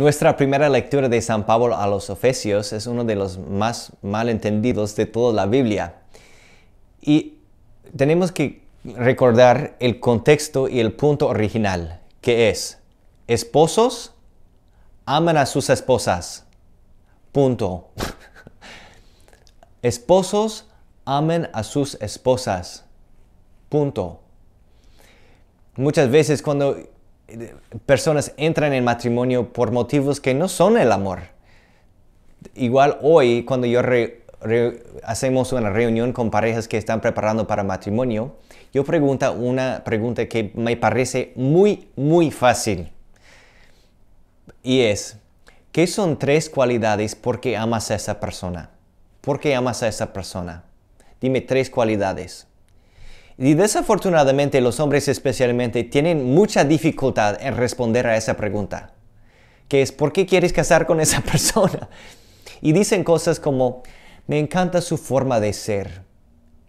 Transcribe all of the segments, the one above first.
Nuestra primera lectura de San Pablo a los Efesios es uno de los más malentendidos de toda la Biblia. Y tenemos que recordar el contexto y el punto original, que es, esposos aman a sus esposas. Punto. esposos amen a sus esposas. Punto. Muchas veces cuando personas entran en matrimonio por motivos que no son el amor. Igual hoy, cuando yo hacemos una reunión con parejas que están preparando para matrimonio, yo pregunta una pregunta que me parece muy, muy fácil. Y es, ¿qué son tres cualidades por qué amas a esa persona? ¿Por qué amas a esa persona? Dime tres cualidades. Y desafortunadamente los hombres especialmente tienen mucha dificultad en responder a esa pregunta, que es ¿por qué quieres casar con esa persona? Y dicen cosas como, me encanta su forma de ser.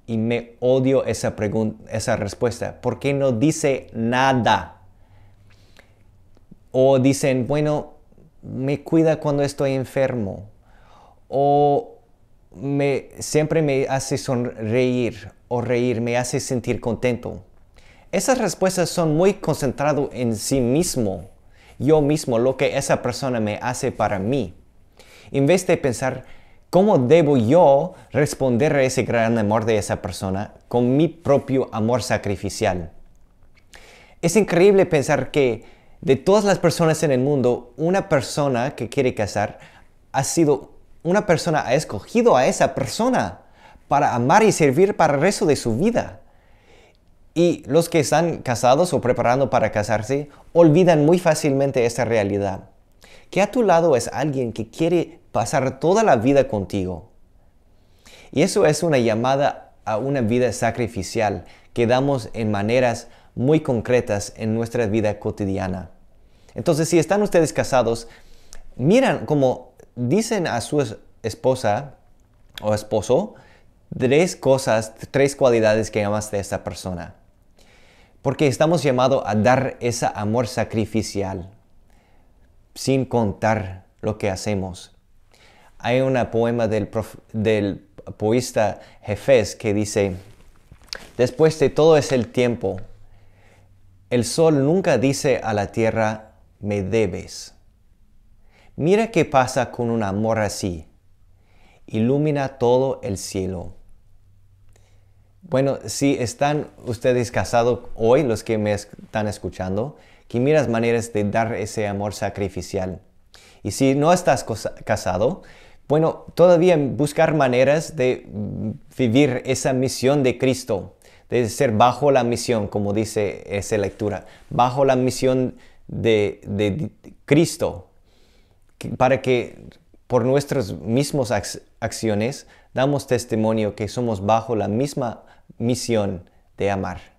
Y me odio esa, esa respuesta. porque no dice nada? O dicen, bueno, me cuida cuando estoy enfermo. O siempre me hace sonreír o reír, me hace sentir contento. Esas respuestas son muy concentrado en sí mismo, yo mismo, lo que esa persona me hace para mí. En vez de pensar cómo debo yo responder a ese gran amor de esa persona con mi propio amor sacrificial. Es increíble pensar que de todas las personas en el mundo, una persona que quiere casar ha sido una persona ha escogido a esa persona para amar y servir para el resto de su vida. Y los que están casados o preparando para casarse olvidan muy fácilmente esta realidad. Que a tu lado es alguien que quiere pasar toda la vida contigo. Y eso es una llamada a una vida sacrificial que damos en maneras muy concretas en nuestra vida cotidiana. Entonces, si están ustedes casados, miran como dicen a su esposa o esposo tres cosas, tres cualidades que amas de esta persona. Porque estamos llamados a dar ese amor sacrificial sin contar lo que hacemos. Hay un poema del, del poeta Jefes que dice, después de todo es el tiempo, el sol nunca dice a la tierra, me debes. Mira qué pasa con un amor así. Ilumina todo el cielo. Bueno, si están ustedes casados hoy, los que me están escuchando, que miras maneras de dar ese amor sacrificial. Y si no estás casado, bueno, todavía buscar maneras de vivir esa misión de Cristo, de ser bajo la misión, como dice esa lectura, bajo la misión de, de Cristo, para que por nuestras mismas acciones damos testimonio que somos bajo la misma misión de amar.